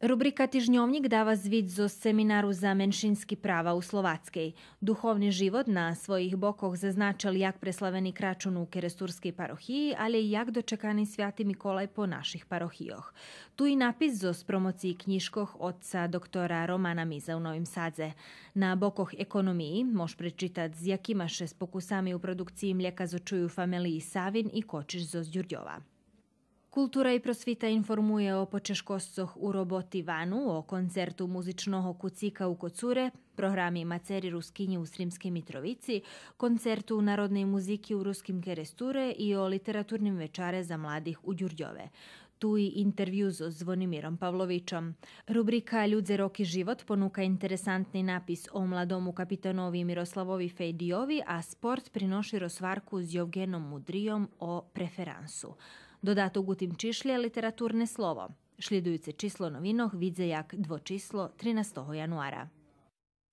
Rubrika Týždňovník dáva zvid zo semináru za menšinské práva u Slováckej. Duchovný život na svojich bokoch zaznačil jak preslavený kračun u Keresturskej parochiji, ali i jak dočekani Svjati Mikolaj po naših parohijoh. Tu i napis zo s promociji knjiškoh otca doktora Romana Miza u Novim Sadze. Na bokoh ekonomiji moš prečitat z jakimaše s pokusami u produkciji mlijeka začuju familiji Savin i Kočiš zo Zdjurdjova. Kultura i prosvita informuje o počeškoscoh u roboti Vanu, o koncertu muzičnog kucika u Kocure, programi Maceri Ruskinji u Srimske Mitrovici, koncertu narodne muzike muziki u Ruskim Keresture i o literaturnim večare za mladih u Đurđove tu i intervju s Zvonimirom Pavlovićom. Rubrika Ljudze roki život ponuka interesantni napis o mladomu kapitanovi Miroslavovi Fejdiovi, a sport prinoši Rosvarku s Jovgenom Mudrijom o preferansu. Dodat u tim čišlje literaturne slovo. Šljedujuce čislo novinoh vidze jak čislo 13. januara.